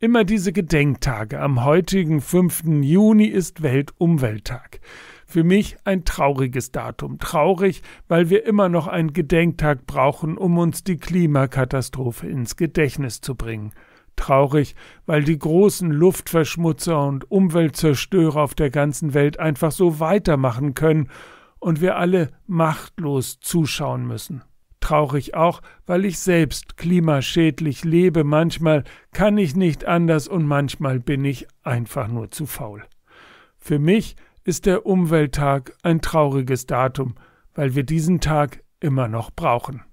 Immer diese Gedenktage. Am heutigen 5. Juni ist Weltumwelttag. Für mich ein trauriges Datum. Traurig, weil wir immer noch einen Gedenktag brauchen, um uns die Klimakatastrophe ins Gedächtnis zu bringen. Traurig, weil die großen Luftverschmutzer und Umweltzerstörer auf der ganzen Welt einfach so weitermachen können und wir alle machtlos zuschauen müssen traurig auch, weil ich selbst klimaschädlich lebe. Manchmal kann ich nicht anders und manchmal bin ich einfach nur zu faul. Für mich ist der Umwelttag ein trauriges Datum, weil wir diesen Tag immer noch brauchen.